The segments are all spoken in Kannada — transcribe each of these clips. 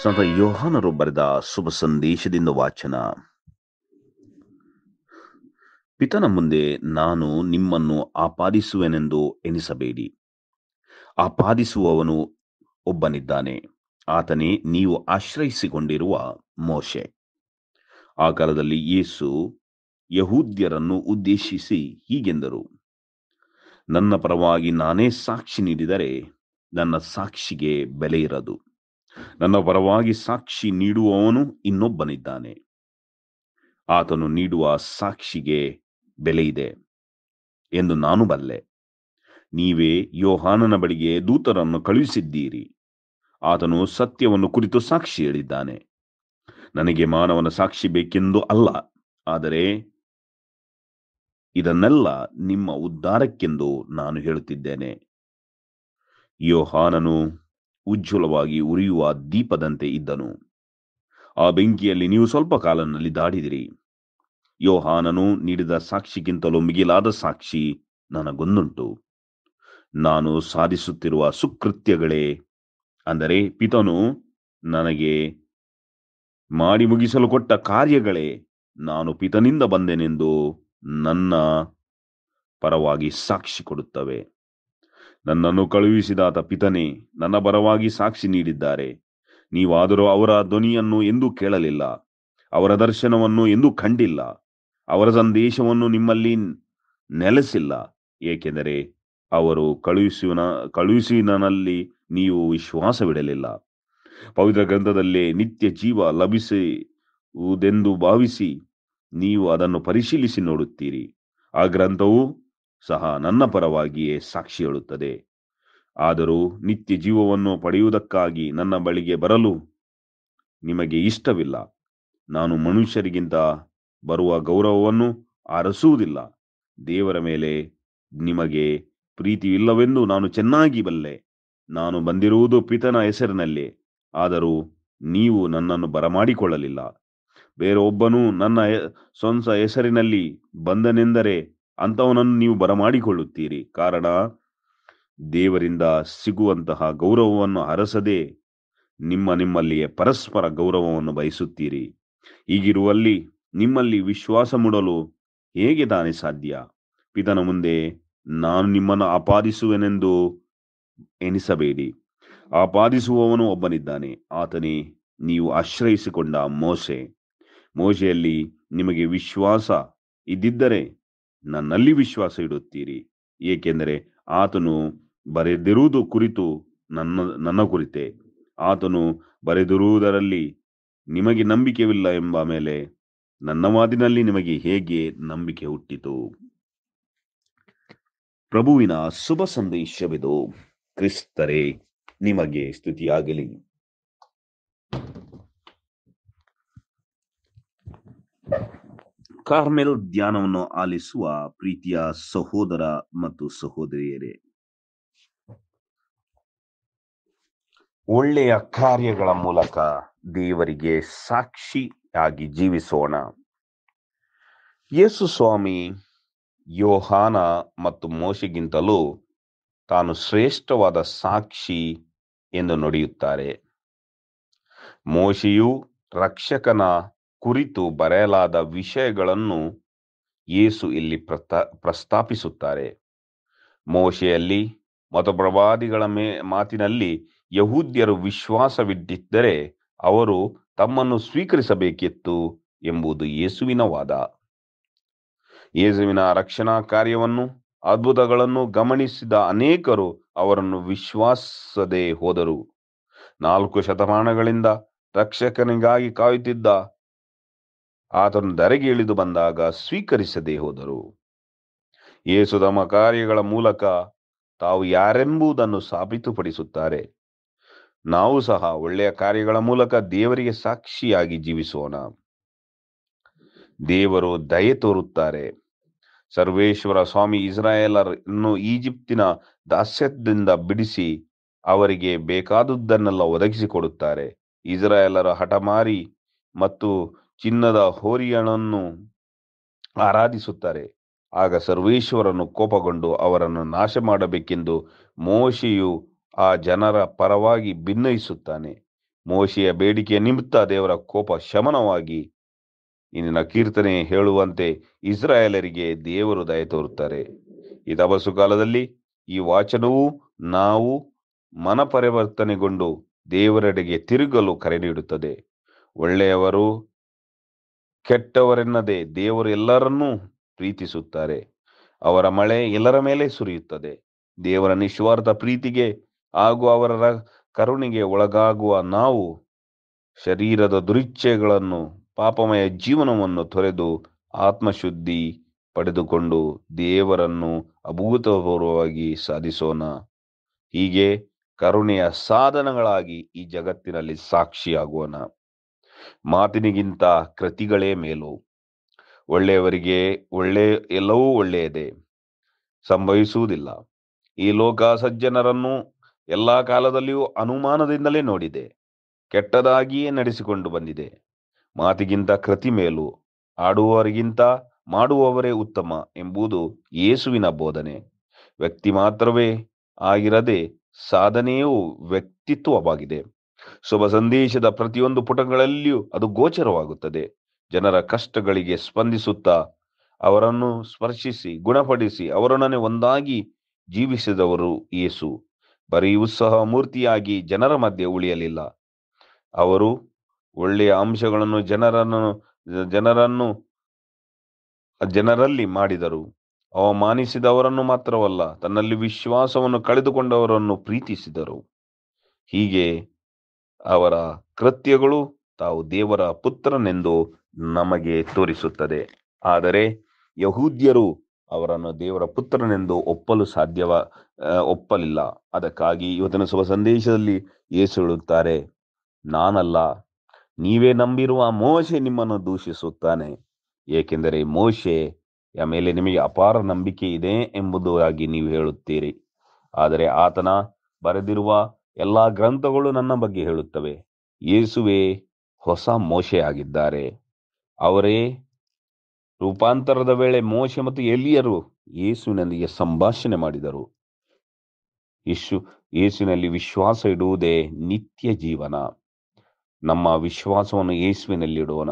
ಸಂತ ಯೋಹಾನರು ಬರೆದ ಶುಭ ಸಂದೇಶದಿಂದ ವಾಚನ ಪಿತನ ಮುಂದೆ ನಾನು ನಿಮ್ಮನ್ನು ಆಪಾದಿಸುವೆನೆಂದು ಎನಿಸಬೇಡಿ ಆಪಾದಿಸುವವನು ಒಬ್ಬನಿದ್ದಾನೆ ಆತನೇ ನೀವು ಆಶ್ರಯಿಸಿಕೊಂಡಿರುವ ಮೋಶೆ ಆ ಕಾಲದಲ್ಲಿ ಯೇಸು ಯಹೂದ್ಯರನ್ನು ಉದ್ದೇಶಿಸಿ ಹೀಗೆಂದರು ನನ್ನ ಪರವಾಗಿ ನಾನೇ ಸಾಕ್ಷಿ ನೀಡಿದರೆ ನನ್ನ ಸಾಕ್ಷಿಗೆ ಬೆಲೆ ಇರದು ನನ್ನ ಪರವಾಗಿ ಸಾಕ್ಷಿ ನೀಡುವವನು ಇನ್ನೊಬ್ಬನಿದ್ದಾನೆ ಆತನು ನೀಡುವ ಸಾಕ್ಷಿಗೆ ಬೆಲೆ ಇದೆ ಎಂದು ನಾನು ಬಲ್ಲೆ ನೀವೇ ಯೋಹಾನನ ಬಳಿಗೆ ದೂತರನ್ನು ಕಳುಹಿಸಿದ್ದೀರಿ ಆತನು ಸತ್ಯವನ್ನು ಕುರಿತು ಸಾಕ್ಷಿ ಹೇಳಿದ್ದಾನೆ ನನಗೆ ಮಾನವನ ಸಾಕ್ಷಿ ಬೇಕೆಂದು ಅಲ್ಲ ಆದರೆ ಇದನ್ನೆಲ್ಲ ನಿಮ್ಮ ಉದ್ಧಾರಕ್ಕೆಂದು ನಾನು ಹೇಳುತ್ತಿದ್ದೇನೆ ಯೋಹಾನನು ಉಜ್ವಲವಾಗಿ ಉರಿಯುವ ದೀಪದಂತೆ ಇದ್ದನು ಆ ಬೆಂಕಿಯಲ್ಲಿ ನೀವು ಸ್ವಲ್ಪ ಕಾಲ ದಾಡಿದಿರಿ ಯೋಹಾನನು ನೀಡಿದ ಸಾಕ್ಷಿಗಿಂತಲೂ ಮಿಗಿಲಾದ ಸಾಕ್ಷಿ ನನಗೊಂದುಂಟು ನಾನು ಸಾಧಿಸುತ್ತಿರುವ ಸುಕೃತ್ಯಗಳೇ ಅಂದರೆ ಪಿತನು ನನಗೆ ಮಾಡಿ ಮುಗಿಸಲು ಕೊಟ್ಟ ಕಾರ್ಯಗಳೇ ನಾನು ಪಿತನಿಂದ ಬಂದೆನೆಂದು ನನ್ನ ಪರವಾಗಿ ಸಾಕ್ಷಿ ಕೊಡುತ್ತವೆ ನನ್ನನ್ನು ಕಳುಹಿಸಿದಾತ ಪಿತನೇ ನನ್ನ ಪರವಾಗಿ ಸಾಕ್ಷಿ ನೀಡಿದ್ದಾರೆ ನೀವಾದರೂ ಅವರ ಧ್ವನಿಯನ್ನು ಎಂದೂ ಕೇಳಲಿಲ್ಲ ಅವರ ದರ್ಶನವನ್ನು ಎಂದೂ ಕಂಡಿಲ್ಲ ಅವರ ಸಂದೇಶವನ್ನು ನಿಮ್ಮಲ್ಲಿ ನೆಲೆಸಿಲ್ಲ ಏಕೆಂದರೆ ಅವರು ಕಳುಹಿಸುವ ಕಳುಹಿಸಿನಲ್ಲಿ ನೀವು ವಿಶ್ವಾಸವಿಡಲಿಲ್ಲ ಪವಿತ್ರ ಗ್ರಂಥದಲ್ಲೇ ನಿತ್ಯ ಜೀವ ಲಭಿಸುವುದೆಂದು ಭಾವಿಸಿ ನೀವು ಅದನ್ನು ಪರಿಶೀಲಿಸಿ ನೋಡುತ್ತೀರಿ ಆ ಗ್ರಂಥವು ಸಹ ನನ್ನ ಪರವಾಗಿಯೇ ಸಾಕ್ಷಿ ಹೇಳುತ್ತದೆ ಆದರೂ ನಿತ್ಯ ಜೀವವನ್ನು ಪಡೆಯುವುದಕ್ಕಾಗಿ ನನ್ನ ಬಳಿಗೆ ಬರಲು ನಿಮಗೆ ಇಷ್ಟವಿಲ್ಲ ನಾನು ಮನುಷ್ಯರಿಗಿಂತ ಬರುವ ಗೌರವವನ್ನು ಅರಸುವುದಿಲ್ಲ ದೇವರ ಮೇಲೆ ನಿಮಗೆ ಪ್ರೀತಿ ಇಲ್ಲವೆಂದು ನಾನು ಚೆನ್ನಾಗಿ ಬಲ್ಲೆ ನಾನು ಬಂದಿರುವುದು ಪಿತನ ಹೆಸರಿನಲ್ಲಿ ಆದರೂ ನೀವು ನನ್ನನ್ನು ಬರಮಾಡಿಕೊಳ್ಳಲಿಲ್ಲ ಬೇರೊಬ್ಬನು ನನ್ನ ಸ್ವಂತ ಹೆಸರಿನಲ್ಲಿ ಬಂದನೆಂದರೆ ಅಂಥವನನ್ನು ನೀವು ಬರಮಾಡಿಕೊಳ್ಳುತ್ತೀರಿ ಕಾರಣ ದೇವರಿಂದ ಸಿಗುವಂತಹ ಗೌರವವನ್ನು ಅರಸದೆ ನಿಮ್ಮ ನಿಮ್ಮಲ್ಲಿಯೇ ಪರಸ್ಪರ ಗೌರವವನ್ನು ಬಯಸುತ್ತೀರಿ ಈಗಿರುವಲ್ಲಿ ನಿಮ್ಮಲ್ಲಿ ವಿಶ್ವಾಸ ಮೂಡಲು ಹೇಗೆ ತಾನೇ ಸಾಧ್ಯ ಪಿತನ ಮುಂದೆ ನಾನು ನಿಮ್ಮನ್ನು ಆಪಾದಿಸುವೆನೆಂದು ಎನಿಸಬೇಡಿ ಆಪಾದಿಸುವವನು ಒಬ್ಬನಿದ್ದಾನೆ ಆತನೇ ನೀವು ಆಶ್ರಯಿಸಿಕೊಂಡ ಮೋಸೆ ಮೋಸೆಯಲ್ಲಿ ನಿಮಗೆ ವಿಶ್ವಾಸ ಇದ್ದಿದ್ದರೆ ನನ್ನಲ್ಲಿ ವಿಶ್ವಾಸ ಇಡುತ್ತೀರಿ ಏಕೆಂದರೆ ಆತನು ಬರೆದಿರುವುದು ಕುರಿತು ನನ್ನ ನನ್ನ ಕುರಿತೆ ಆತನು ಬರೆದಿರುವುದರಲ್ಲಿ ನಿಮಗೆ ನಂಬಿಕೆವಿಲ್ಲ ಎಂಬ ಮೇಲೆ ನನ್ನ ಮಾತಿನಲ್ಲಿ ನಿಮಗೆ ಹೇಗೆ ನಂಬಿಕೆ ಹುಟ್ಟಿತು ಪ್ರಭುವಿನ ಶುಭ ಸಂದೇಶವಿದು ಕ್ರಿಸ್ತರೇ ನಿಮಗೆ ಸ್ತುತಿಯಾಗಲಿ ಕಾರ್ಮೆಲ್ ಧ್ಯಾನವನ್ನು ಆಲಿಸುವ ಪ್ರೀತಿಯ ಸಹೋದರ ಮತ್ತು ಸಹೋದರಿಯರೇ ಒಳ್ಳೆಯ ಕಾರ್ಯಗಳ ಮೂಲಕ ದೇವರಿಗೆ ಸಾಕ್ಷಿಯಾಗಿ ಜೀವಿಸೋಣ ಯೇಸು ಸ್ವಾಮಿ ಯೋಹಾನ ಮತ್ತು ಮೋಶಿಗಿಂತಲೂ ತಾನು ಶ್ರೇಷ್ಠವಾದ ಸಾಕ್ಷಿ ಎಂದು ನುಡಿಯುತ್ತಾರೆ ಮೋಶೆಯು ರಕ್ಷಕನ ಕುರಿತು ಬರೆಯಲಾದ ವಿಷಯಗಳನ್ನು ಯೇಸು ಇಲ್ಲಿ ಪ್ರಸ್ತಾ ಪ್ರಸ್ತಾಪಿಸುತ್ತಾರೆ ಮೋಶೆಯಲ್ಲಿ ಮತ್ತು ಪ್ರವಾದಿಗಳ ಮೇ ಮಾತಿನಲ್ಲಿ ಯಹೂದ್ಯರು ವಿಶ್ವಾಸವಿಟ್ಟಿದ್ದರೆ ಅವರು ತಮ್ಮನ್ನು ಸ್ವೀಕರಿಸಬೇಕಿತ್ತು ಎಂಬುದು ಯೇಸುವಿನ ವಾದ ಯೇಸುವಿನ ರಕ್ಷಣಾ ಕಾರ್ಯವನ್ನು ಅದ್ಭುತಗಳನ್ನು ಗಮನಿಸಿದ ಅನೇಕರು ಅವರನ್ನು ವಿಶ್ವಾಸದೇ ಹೋದರು ನಾಲ್ಕು ಶತಮಾನಗಳಿಂದ ರಕ್ಷಕನಿಗಾಗಿ ಕಾಯುತ್ತಿದ್ದ ಆತನು ಧರೆಗೆ ಇಳಿದು ಬಂದಾಗ ಸ್ವೀಕರಿಸದೇ ಹೋದರು ಯೇಸು ತಮ್ಮ ಕಾರ್ಯಗಳ ಮೂಲಕ ತಾವು ಯಾರೆಂಬುದನ್ನು ಸಾಬೀತುಪಡಿಸುತ್ತಾರೆ ನಾವು ಸಹ ಒಳ್ಳೆಯ ಕಾರ್ಯಗಳ ಮೂಲಕ ದೇವರಿಗೆ ಸಾಕ್ಷಿಯಾಗಿ ಜೀವಿಸೋಣ ದೇವರು ದಯೆ ತೋರುತ್ತಾರೆ ಸರ್ವೇಶ್ವರ ಸ್ವಾಮಿ ಇಸ್ರಾಯೇಲರನ್ನು ಈಜಿಪ್ತಿನ ದಾಸ್ಯದಿಂದ ಬಿಡಿಸಿ ಅವರಿಗೆ ಬೇಕಾದುದನ್ನೆಲ್ಲ ಒದಗಿಸಿಕೊಡುತ್ತಾರೆ ಇಸ್ರಾಯೇಲರ ಹಠಮಾರಿ ಮತ್ತು ಚಿನ್ನದ ಹೋರಿಯನನ್ನು ಆರಾಧಿಸುತ್ತಾರೆ ಆಗ ಸರ್ವೇಶ್ವರನು ಕೋಪಗೊಂಡು ಅವರನ್ನು ನಾಶ ಮಾಡಬೇಕೆಂದು ಮೋಶಿಯು ಆ ಜನರ ಪರವಾಗಿ ಭಿನ್ನಯಿಸುತ್ತಾನೆ ಮೋಶಿಯ ಬೇಡಿಕೆಯ ನಿಮಿತ್ತ ದೇವರ ಕೋಪ ಶಮನವಾಗಿ ಇಂದಿನ ಕೀರ್ತನೆ ಹೇಳುವಂತೆ ಇಸ್ರಾಯೇಲರಿಗೆ ದೇವರು ದಯ ತೋರುತ್ತಾರೆ ಈ ಕಾಲದಲ್ಲಿ ಈ ವಾಚನವು ನಾವು ಮನ ಪರಿವರ್ತನೆಗೊಂಡು ದೇವರೆಡೆಗೆ ತಿರುಗಲು ಕರೆ ನೀಡುತ್ತದೆ ಒಳ್ಳೆಯವರು ಕೆಟ್ಟವರೆನ್ನದೆ ದೇವರು ಎಲ್ಲರನ್ನೂ ಪ್ರೀತಿಸುತ್ತಾರೆ ಅವರ ಮಳೆ ಎಲ್ಲರ ಮೇಲೆ ಸುರಿಯುತ್ತದೆ ದೇವರ ನಿಸ್ವಾರ್ಥ ಪ್ರೀತಿಗೆ ಹಾಗೂ ಅವರ ಕರುಣಿಗೆ ಒಳಗಾಗುವ ನಾವು ಶರೀರದ ದುರಿಚ್ಛೆಗಳನ್ನು ಪಾಪಮಯ ಜೀವನವನ್ನು ತೊರೆದು ಆತ್ಮಶುದ್ಧಿ ಪಡೆದುಕೊಂಡು ದೇವರನ್ನು ಅಭೂತಪೂರ್ವವಾಗಿ ಸಾಧಿಸೋಣ ಹೀಗೆ ಕರುಣೆಯ ಸಾಧನಗಳಾಗಿ ಈ ಜಗತ್ತಿನಲ್ಲಿ ಸಾಕ್ಷಿಯಾಗೋಣ ಮಾತಿನಿಗಿಂತ ಕೃತಿಗಳೇ ಮೇಲು ಒಳ್ಳೆಯವರಿಗೆ ಒಳ್ಳೆ ಎಲ್ಲವೂ ಒಳ್ಳೆಯದೇ ಸಂಭವಿಸುವುದಿಲ್ಲ ಈ ಲೋಕ ಸಜ್ಜನರನ್ನು ಎಲ್ಲ ಕಾಲದಲ್ಲಿಯೂ ಅನುಮಾನದಿಂದಲೇ ನೋಡಿದೆ ಕೆಟ್ಟದಾಗಿಯೇ ನಡೆಸಿಕೊಂಡು ಬಂದಿದೆ ಮಾತಿಗಿಂತ ಕೃತಿ ಮೇಲು ಆಡುವವರಿಗಿಂತ ಮಾಡುವವರೇ ಉತ್ತಮ ಎಂಬುದು ಯೇಸುವಿನ ಬೋಧನೆ ವ್ಯಕ್ತಿ ಮಾತ್ರವೇ ಆಗಿರದೆ ಸಾಧನೆಯೂ ವ್ಯಕ್ತಿತ್ವವಾಗಿದೆ ಶುಭ ಸಂದೇಶದ ಪ್ರತಿಯೊಂದು ಪುಟಗಳಲ್ಲಿಯೂ ಅದು ಗೋಚರವಾಗುತ್ತದೆ ಜನರ ಕಷ್ಟಗಳಿಗೆ ಸ್ಪಂದಿಸುತ್ತಾ ಅವರನ್ನು ಸ್ಪರ್ಶಿಸಿ ಗುಣಪಡಿಸಿ ಅವರೊಡನೆ ಒಂದಾಗಿ ಜೀವಿಸಿದವರು ಯೇಸು ಬರೀ ಉತ್ಸಾಹ ಮೂರ್ತಿಯಾಗಿ ಜನರ ಮಧ್ಯೆ ಉಳಿಯಲಿಲ್ಲ ಅವರು ಒಳ್ಳೆಯ ಅಂಶಗಳನ್ನು ಜನರನ್ನು ಜನರನ್ನು ಜನರಲ್ಲಿ ಮಾಡಿದರು ಅವಮಾನಿಸಿದವರನ್ನು ಮಾತ್ರವಲ್ಲ ತನ್ನಲ್ಲಿ ವಿಶ್ವಾಸವನ್ನು ಕಳೆದುಕೊಂಡವರನ್ನು ಪ್ರೀತಿಸಿದರು ಹೀಗೆ ಅವರ ಕೃತ್ಯಗಳು ತಾವು ದೇವರ ಪುತ್ರನೆಂದು ನಮಗೆ ತೋರಿಸುತ್ತದೆ ಆದರೆ ಯಹೂದ್ಯರು ಅವರನ್ನು ದೇವರ ಪುತ್ರನೆಂದು ಒಪ್ಪಲು ಸಾಧ್ಯವ ಒಪ್ಪಲಿಲ್ಲ ಅದಕ್ಕಾಗಿ ಇವತ್ತಿನ ಶುಭ ಸಂದೇಶದಲ್ಲಿ ಏಸು ಹೇಳುತ್ತಾರೆ ನಾನಲ್ಲ ನೀವೇ ನಂಬಿರುವ ಮೋಶೆ ನಿಮ್ಮನ್ನು ದೂಷಿಸುತ್ತಾನೆ ಏಕೆಂದರೆ ಮೋಶೆ ಮೇಲೆ ನಿಮಗೆ ಅಪಾರ ನಂಬಿಕೆ ಇದೆ ಎಂಬುದಾಗಿ ನೀವು ಹೇಳುತ್ತೀರಿ ಆದರೆ ಆತನ ಬರೆದಿರುವ ಎಲ್ಲ ಗ್ರಂಥಗಳು ನನ್ನ ಬಗ್ಗೆ ಹೇಳುತ್ತವೆ ಯೇಸುವೆ ಹೊಸ ಆಗಿದ್ದಾರೆ ಅವರೇ ರೂಪಾಂತರದ ವೇಳೆ ಮೋಶೆ ಮತ್ತು ಎಲ್ಲಿಯರು ಯೇಸುವಿನೊಂದಿಗೆ ಸಂಭಾಷಣೆ ಮಾಡಿದರು ಯಶು ಯೇಸುವಿನಲ್ಲಿ ವಿಶ್ವಾಸ ಇಡುವುದೇ ನಿತ್ಯ ಜೀವನ ನಮ್ಮ ವಿಶ್ವಾಸವನ್ನು ಇಡೋಣ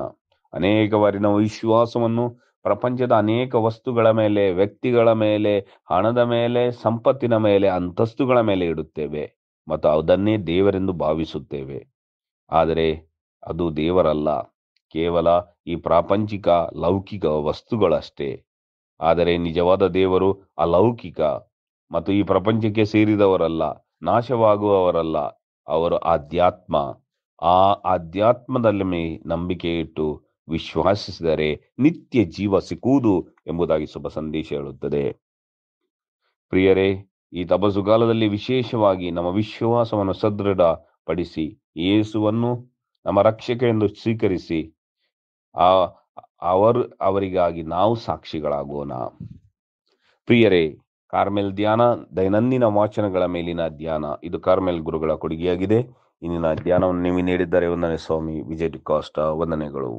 ಅನೇಕ ಬಾರಿ ನಾವು ವಿಶ್ವಾಸವನ್ನು ಪ್ರಪಂಚದ ಅನೇಕ ವಸ್ತುಗಳ ಮೇಲೆ ವ್ಯಕ್ತಿಗಳ ಮೇಲೆ ಹಣದ ಮೇಲೆ ಸಂಪತ್ತಿನ ಮೇಲೆ ಅಂತಸ್ತುಗಳ ಮೇಲೆ ಇಡುತ್ತೇವೆ ಮತ್ತು ಅದನ್ನೇ ದೇವರೆಂದು ಭಾವಿಸುತ್ತೇವೆ ಆದರೆ ಅದು ದೇವರಲ್ಲ ಕೇವಲ ಈ ಪ್ರಾಪಂಚಿಕ ಲೌಕಿಕ ವಸ್ತುಗಳಷ್ಟೇ ಆದರೆ ನಿಜವಾದ ದೇವರು ಅಲೌಕಿಕ ಮತ್ತು ಈ ಪ್ರಪಂಚಕ್ಕೆ ಸೇರಿದವರಲ್ಲ ನಾಶವಾಗುವವರಲ್ಲ ಅವರು ಆಧ್ಯಾತ್ಮ ಆ ಆಧ್ಯಾತ್ಮದಲ್ಲಿ ನಂಬಿಕೆ ಇಟ್ಟು ವಿಶ್ವಾಸಿಸಿದರೆ ನಿತ್ಯ ಜೀವ ಸಿಕ್ಕುವುದು ಎಂಬುದಾಗಿ ಶುಭ ಸಂದೇಶ ಹೇಳುತ್ತದೆ ಪ್ರಿಯರೇ ಈ ತಬಸುಗಾಲದಲ್ಲಿ ವಿಶೇಷವಾಗಿ ನಮ್ಮ ವಿಶ್ವಾಸವನ್ನು ಸದೃಢ ಪಡಿಸಿ ಯೇಸುವನ್ನು ನಮ್ಮ ರಕ್ಷಕ ಎಂದು ಸ್ವೀಕರಿಸಿ ಆ ಅವರ್ ಅವರಿಗಾಗಿ ನಾವು ಸಾಕ್ಷಿಗಳಾಗೋಣ ಪ್ರಿಯರೇ ಕಾರ್ಮೆಲ್ ಧ್ಯಾನ ದೈನಂದಿನ ವಾಚನಗಳ ಮೇಲಿನ ಧ್ಯಾನ ಇದು ಕಾರ್ಮೆಲ್ ಗುರುಗಳ ಕೊಡುಗೆಯಾಗಿದೆ ಇಂದಿನ ಧ್ಯಾನವನ್ನು ನೀವು ನೀಡಿದ್ದಾರೆ ಒಂದನೇ ಸ್ವಾಮಿ ವಿಜಯ್ ಡಿಕಾಸ್ಟ ವಂದನೆಗಳು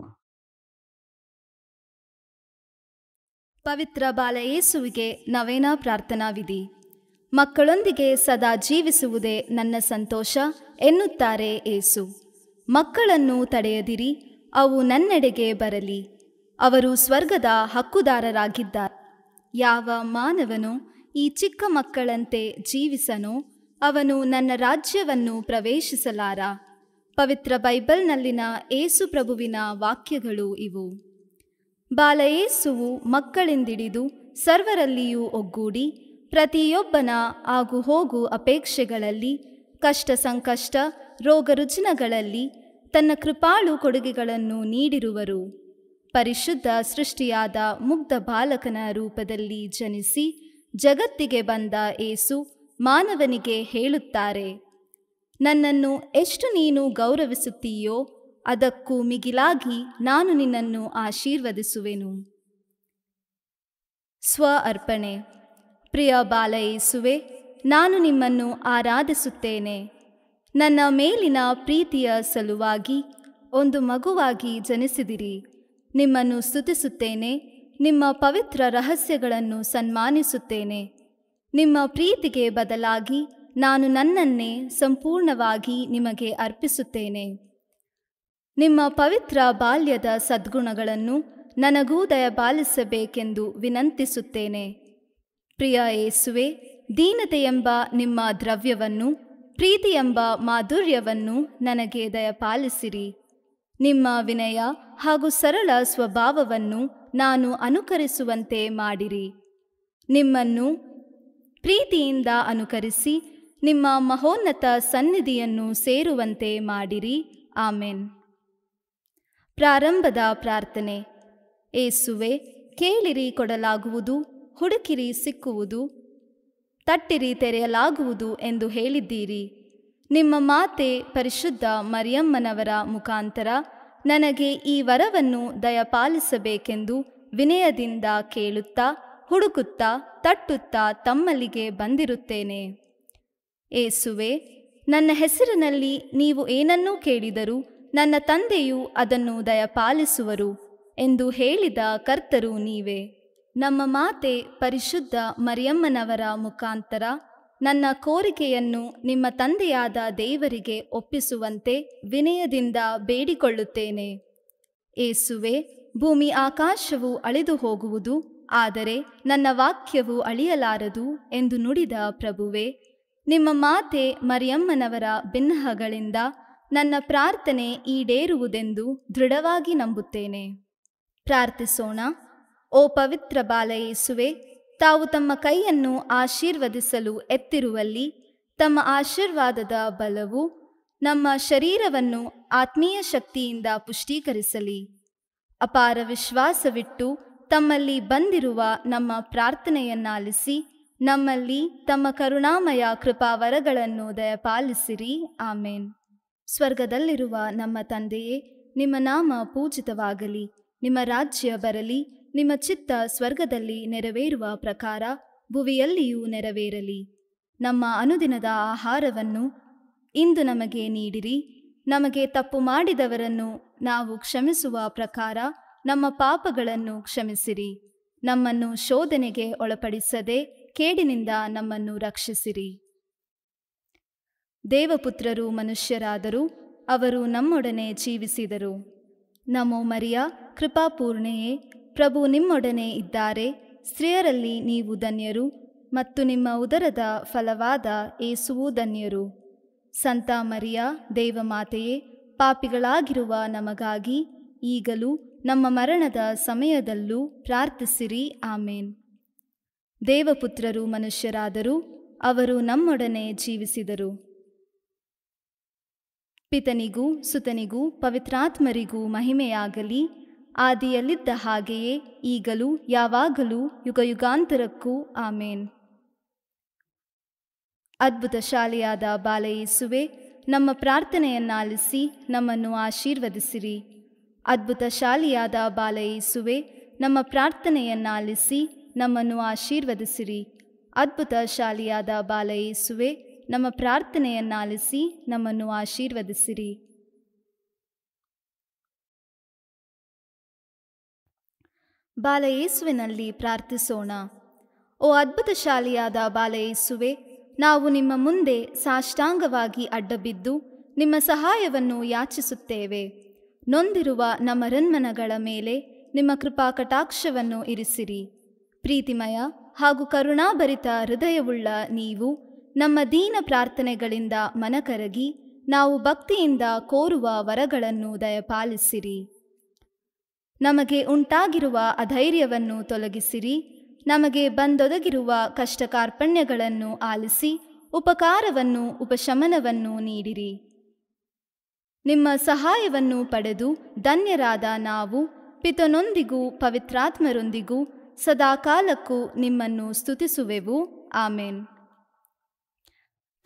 ಪವಿತ್ರ ಬಾಲ ಯೇಸುವಿಗೆ ನವೇನ ಪ್ರಾರ್ಥನಾ ವಿಧಿ ಮಕ್ಕಳೊಂದಿಗೆ ಸದಾ ಜೀವಿಸುವುದೇ ನನ್ನ ಸಂತೋಷ ಎನ್ನುತ್ತಾರೆ ಏಸು ಮಕ್ಕಳನ್ನು ತಡೆಯದಿರಿ ಅವು ನನ್ನೆಡೆಗೆ ಬರಲಿ ಅವರು ಸ್ವರ್ಗದ ಹಕ್ಕುದಾರರಾಗಿದ್ದಾರೆ ಯಾವ ಮಾನವನು ಈ ಚಿಕ್ಕ ಮಕ್ಕಳಂತೆ ಜೀವಿಸನೋ ಅವನು ನನ್ನ ರಾಜ್ಯವನ್ನು ಪ್ರವೇಶಿಸಲಾರ ಪವಿತ್ರ ಬೈಬಲ್ನಲ್ಲಿನ ಏಸು ಪ್ರಭುವಿನ ವಾಕ್ಯಗಳು ಇವು ಬಾಲಯೇಸುವು ಮಕ್ಕಳಿಂದಿಡಿದು ಸರ್ವರಲ್ಲಿಯೂ ಒಗ್ಗೂಡಿ ಪ್ರತಿಯೊಬ್ಬನ ಆಗು ಹೋಗು ಅಪೇಕ್ಷೆಗಳಲ್ಲಿ ಕಷ್ಟ ಸಂಕಷ್ಟ ರೋಗ ರುಜಿನಗಳಲ್ಲಿ ತನ್ನ ಕೃಪಾಳು ಕೊಡುಗೆಗಳನ್ನು ನೀಡಿರುವರು ಪರಿಶುದ್ಧ ಸೃಷ್ಟಿಯಾದ ಮುಗ್ಧ ಬಾಲಕನ ರೂಪದಲ್ಲಿ ಜನಿಸಿ ಜಗತ್ತಿಗೆ ಬಂದ ಏಸು ಮಾನವನಿಗೆ ಹೇಳುತ್ತಾರೆ ನನ್ನನ್ನು ಎಷ್ಟು ನೀನು ಗೌರವಿಸುತ್ತೀಯೋ ಅದಕ್ಕೂ ಮಿಗಿಲಾಗಿ ನಾನು ನಿನ್ನನ್ನು ಆಶೀರ್ವದಿಸುವೆನು ಸ್ವ ಅರ್ಪಣೆ ಪ್ರಿಯ ಬಾಲಯೇಸುವೆ ನಾನು ನಿಮ್ಮನ್ನು ಆರಾಧಿಸುತ್ತೇನೆ ನನ್ನ ಮೇಲಿನ ಪ್ರೀತಿಯ ಸಲುವಾಗಿ ಒಂದು ಮಗುವಾಗಿ ಜನಿಸಿದಿರಿ ನಿಮ್ಮನ್ನು ಸ್ತುತಿಸುತ್ತೇನೆ ನಿಮ್ಮ ಪವಿತ್ರ ರಹಸ್ಯಗಳನ್ನು ಸನ್ಮಾನಿಸುತ್ತೇನೆ ನಿಮ್ಮ ಪ್ರೀತಿಗೆ ಬದಲಾಗಿ ನಾನು ನನ್ನನ್ನೇ ಸಂಪೂರ್ಣವಾಗಿ ನಿಮಗೆ ಅರ್ಪಿಸುತ್ತೇನೆ ನಿಮ್ಮ ಪವಿತ್ರ ಬಾಲ್ಯದ ಸದ್ಗುಣಗಳನ್ನು ನನಗೂ ದಯಪಾಲಿಸಬೇಕೆಂದು ವಿನಂತಿಸುತ್ತೇನೆ ಪ್ರಿಯ ಏಸುವೆ ದೀನತೆಯೆಂಬ ನಿಮ್ಮ ದ್ರವ್ಯವನ್ನು ಪ್ರೀತಿಯೆಂಬ ಮಾಧುರ್ಯವನ್ನು ನನಗೆ ದಯಪಾಲಿಸಿರಿ ನಿಮ್ಮ ವಿನಯ ಹಾಗೂ ಸರಳ ಸ್ವಭಾವವನ್ನು ನಾನು ಅನುಕರಿಸುವಂತೆ ಮಾಡಿರಿ ನಿಮ್ಮನ್ನು ಪ್ರೀತಿಯಿಂದ ಅನುಕರಿಸಿ ನಿಮ್ಮ ಮಹೋನ್ನತ ಸನ್ನಿಧಿಯನ್ನು ಸೇರುವಂತೆ ಮಾಡಿರಿ ಆಮೇನ್ ಪ್ರಾರಂಭದ ಪ್ರಾರ್ಥನೆ ಏಸುವೆ ಕೇಳಿರಿ ಕೊಡಲಾಗುವುದು ಹುಡುಕಿರಿ ಸಿಕ್ಕುವುದು ತಟ್ಟಿರಿ ತೆರೆಯಲಾಗುವುದು ಎಂದು ಹೇಳಿದ್ದೀರಿ ನಿಮ್ಮ ಮಾತೆ ಪರಿಶುದ್ಧ ಮರಿಯಮ್ಮನವರ ಮುಖಾಂತರ ನನಗೆ ಈ ವರವನ್ನು ದಯಪಾಲಿಸಬೇಕೆಂದು ವಿನಯದಿಂದ ಕೇಳುತ್ತಾ ಹುಡುಕುತ್ತಾ ತಟ್ಟುತ್ತಾ ತಮ್ಮಲ್ಲಿಗೆ ಬಂದಿರುತ್ತೇನೆ ಏಸುವೆ ನನ್ನ ಹೆಸರಿನಲ್ಲಿ ನೀವು ಏನನ್ನೂ ಕೇಳಿದರೂ ನನ್ನ ತಂದೆಯು ಅದನ್ನು ದಯಪಾಲಿಸುವರು ಎಂದು ಹೇಳಿದ ಕರ್ತರು ನೀವೇ ನಮ್ಮ ಮಾತೆ ಪರಿಶುದ್ಧ ಮರಿಯಮ್ಮನವರ ಮುಖಾಂತರ ನನ್ನ ಕೋರಿಕೆಯನ್ನು ನಿಮ್ಮ ತಂದೆಯಾದ ದೇವರಿಗೆ ಒಪ್ಪಿಸುವಂತೆ ವಿನಯದಿಂದ ಬೇಡಿಕೊಳ್ಳುತ್ತೇನೆ ಏಸುವೆ ಭೂಮಿ ಆಕಾಶವು ಅಳೆದು ಹೋಗುವುದು ಆದರೆ ನನ್ನ ವಾಕ್ಯವು ಅಳಿಯಲಾರದು ಎಂದು ನುಡಿದ ಪ್ರಭುವೆ ನಿಮ್ಮ ಮಾತೆ ಮರಿಯಮ್ಮನವರ ಬಿನ್ನಹಗಳಿಂದ ನನ್ನ ಪ್ರಾರ್ಥನೆ ಈಡೇರುವುದೆಂದು ದೃಢವಾಗಿ ನಂಬುತ್ತೇನೆ ಪ್ರಾರ್ಥಿಸೋಣ ಓ ಪವಿತ್ರ ಬಾಲಯೇಸುವೆ ತಾವು ತಮ್ಮ ಕೈಯನ್ನು ಆಶೀರ್ವದಿಸಲು ಎತ್ತಿರುವಲ್ಲಿ ತಮ್ಮ ಆಶೀರ್ವಾದದ ಬಲವು ನಮ್ಮ ಶರೀರವನ್ನು ಆತ್ಮೀಯ ಶಕ್ತಿಯಿಂದ ಪುಷ್ಟೀಕರಿಸಲಿ ಅಪಾರ ವಿಶ್ವಾಸವಿಟ್ಟು ತಮ್ಮಲ್ಲಿ ಬಂದಿರುವ ನಮ್ಮ ಪ್ರಾರ್ಥನೆಯನ್ನಾಲಿಸಿ ನಮ್ಮಲ್ಲಿ ತಮ್ಮ ಕರುಣಾಮಯ ಕೃಪಾವರಗಳನ್ನು ದಯಪಾಲಿಸಿರಿ ಆಮೇನ್ ಸ್ವರ್ಗದಲ್ಲಿರುವ ನಮ್ಮ ತಂದೆಯೇ ನಿಮ್ಮ ನಾಮ ಪೂಜಿತವಾಗಲಿ ನಿಮ್ಮ ರಾಜ್ಯ ಬರಲಿ ನಿಮ್ಮ ಚಿತ್ತ ಸ್ವರ್ಗದಲ್ಲಿ ನೆರವೇರುವ ಪ್ರಕಾರ ಭುವಿಯಲ್ಲಿಯೂ ನೆರವೇರಲಿ ನಮ್ಮ ಅನುದಿನದ ಆಹಾರವನ್ನು ಇಂದು ನಮಗೆ ನೀಡಿರಿ ನಮಗೆ ತಪ್ಪು ಮಾಡಿದವರನ್ನು ನಾವು ಕ್ಷಮಿಸುವ ಪ್ರಕಾರ ನಮ್ಮ ಪಾಪಗಳನ್ನು ಕ್ಷಮಿಸಿರಿ ನಮ್ಮನ್ನು ಶೋಧನೆಗೆ ಒಳಪಡಿಸದೆ ಕೇಡಿನಿಂದ ನಮ್ಮನ್ನು ರಕ್ಷಿಸಿರಿ ದೇವಪುತ್ರರು ಮನುಷ್ಯರಾದರು ಅವರು ನಮ್ಮೊಡನೆ ಜೀವಿಸಿದರು ನಮೋ ಮರಿಯ ಕೃಪಾಪೂರ್ಣೆಯೇ ಪ್ರಭು ನಿಮ್ಮೊಡನೆ ಇದ್ದಾರೆ ಸ್ತ್ರೀಯರಲ್ಲಿ ನೀವು ಧನ್ಯರು ಮತ್ತು ನಿಮ್ಮ ಉದರದ ಫಲವಾದ ಏಸುವು ಧನ್ಯರು ಸಂತ ಮರಿಯ ದೇವಮಾತೆಯೇ ಪಾಪಿಗಳಾಗಿರುವ ನಮಗಾಗಿ ಈಗಲೂ ನಮ್ಮ ಮರಣದ ಸಮಯದಲ್ಲೂ ಪ್ರಾರ್ಥಿಸಿರಿ ಆಮೇನ್ ದೇವಪುತ್ರರು ಮನುಷ್ಯರಾದರೂ ಅವರು ನಮ್ಮೊಡನೆ ಜೀವಿಸಿದರು ಪಿತನಿಗೂ ಸುತನಿಗೂ ಪವಿತ್ರಾತ್ಮರಿಗೂ ಮಹಿಮೆಯಾಗಲಿ ಆದಿಯಲ್ಲಿದ್ದ ಹಾಗೆಯೇ ಈಗಲೂ ಯಾವಾಗಲೂ ಯುಗಯುಗಾಂತರಕ್ಕೂ ಆಮೇನ್ ಅದ್ಭುತ ಶಾಲೆಯಾದ ಬಾಲಯೇಸುವೆ ನಮ್ಮ ಪ್ರಾರ್ಥನೆಯನ್ನಾಲಿಸಿ ನಮ್ಮನ್ನು ಆಶೀರ್ವದಿಸಿರಿ ಅದ್ಭುತ ಶಾಲೆಯಾದ ಬಾಲಯೇಸುವೆ ನಮ್ಮ ಪ್ರಾರ್ಥನೆಯನ್ನಾಲಿಸಿ ನಮ್ಮನ್ನು ಆಶೀರ್ವದಿಸಿರಿ ಅದ್ಭುತ ಶಾಲೆಯಾದ ಬಾಲಯೇಸುವೆ ನಮ್ಮ ಪ್ರಾರ್ಥನೆಯನ್ನಾಲಿಸಿ ನಮ್ಮನ್ನು ಆಶೀರ್ವದಿಸಿರಿ ಬಾಲಯೇಸುವಿನಲ್ಲಿ ಪ್ರಾರ್ಥಿಸೋಣ ಓ ಅದ್ಭುತಶಾಲಿಯಾದ ಬಾಲಯೇಸುವೆ ನಾವು ನಿಮ್ಮ ಮುಂದೆ ಸಾಷ್ಟಾಂಗವಾಗಿ ಅಡ್ಡಬಿದ್ದು ನಿಮ್ಮ ಸಹಾಯವನ್ನು ಯಾಚಿಸುತ್ತೇವೆ ನೊಂದಿರುವ ನಮ್ಮ ರನ್ಮನಗಳ ಮೇಲೆ ನಿಮ್ಮ ಕೃಪಾ ಕಟಾಕ್ಷವನ್ನು ಇರಿಸಿರಿ ಪ್ರೀತಿಮಯ ಹಾಗೂ ಕರುಣಾಭರಿತ ಹೃದಯವುಳ್ಳ ನೀವು ನಮ್ಮ ದೀನ ಪ್ರಾರ್ಥನೆಗಳಿಂದ ಮನಕರಗಿ ನಾವು ಭಕ್ತಿಯಿಂದ ಕೋರುವ ವರಗಳನ್ನು ದಯಪಾಲಿಸಿರಿ ನಮಗೆ ಉಂಟಾಗಿರುವ ಅಧೈರ್ಯವನ್ನು ತೊಲಗಿಸಿರಿ ನಮಗೆ ಬಂದೊದಗಿರುವ ಕಷ್ಟ ಕಾರ್ಪಣ್ಯಗಳನ್ನು ಆಲಿಸಿ ಉಪಕಾರವನ್ನು ಉಪಶಮನವನ್ನು ನೀಡಿರಿ ನಿಮ್ಮ ಸಹಾಯವನ್ನು ಪಡೆದು ಧನ್ಯರಾದ ನಾವು ಪಿತನೊಂದಿಗೂ ಪವಿತ್ರಾತ್ಮರೊಂದಿಗೂ ಸದಾಕಾಲಕ್ಕೂ ನಿಮ್ಮನ್ನು ಸ್ತುತಿಸುವೆವು ಆಮೇನ್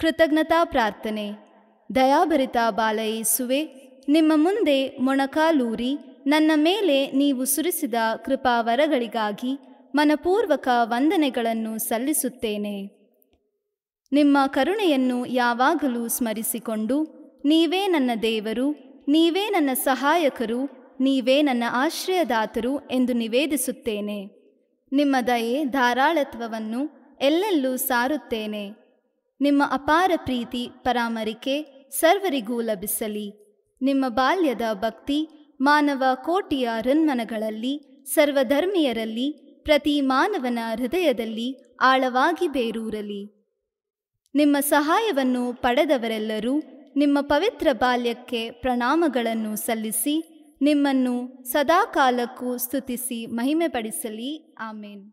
ಕೃತಜ್ಞತಾ ಪ್ರಾರ್ಥನೆ ದಯಾಭರಿತ ಬಾಲಯಿಸುವೆ ನಿಮ್ಮ ಮುಂದೆ ಮೊಣಕಾಲೂರಿ ನನ್ನ ಮೇಲೆ ನೀವು ಸುರಿಸಿದ ಕೃಪಾವರಗಳಿಗಾಗಿ ಮನಪೂರ್ವಕ ವಂದನೆಗಳನ್ನು ಸಲ್ಲಿಸುತ್ತೇನೆ ನಿಮ್ಮ ಕರುಣೆಯನ್ನು ಯಾವಾಗಲೂ ಸ್ಮರಿಸಿಕೊಂಡು ನೀವೇ ನನ್ನ ದೇವರು ನೀವೇ ನನ್ನ ಸಹಾಯಕರು ನೀವೇ ನನ್ನ ಆಶ್ರಯದಾತರು ಎಂದು ನಿವೇದಿಸುತ್ತೇನೆ ನಿಮ್ಮ ದಯೆ ಧಾರಾಳತ್ವವನ್ನು ಎಲ್ಲೆಲ್ಲೂ ಸಾರುತ್ತೇನೆ ನಿಮ್ಮ ಅಪಾರ ಪ್ರೀತಿ ಪರಾಮರಿಕೆ ಸರ್ವರಿಗೂ ಲಭಿಸಲಿ ನಿಮ್ಮ ಬಾಲ್ಯದ ಭಕ್ತಿ ಮಾನವ ಕೋಟಿಯ ರನ್ಮನಗಳಲ್ಲಿ ಸರ್ವಧರ್ಮೀಯರಲ್ಲಿ ಪ್ರತಿ ಮಾನವನ ಹೃದಯದಲ್ಲಿ ಆಳವಾಗಿ ಬೇರೂರಲಿ ನಿಮ್ಮ ಸಹಾಯವನ್ನು ಪಡೆದವರೆಲ್ಲರೂ ನಿಮ್ಮ ಪವಿತ್ರ ಬಾಲ್ಯಕ್ಕೆ ಪ್ರಣಾಮಗಳನ್ನು ಸಲ್ಲಿಸಿ ನಿಮ್ಮನ್ನು ಸದಾಕಾಲಕ್ಕೂ ಸ್ತುತಿಸಿ ಮಹಿಮೆಪಡಿಸಲಿ ಆಮೇನ್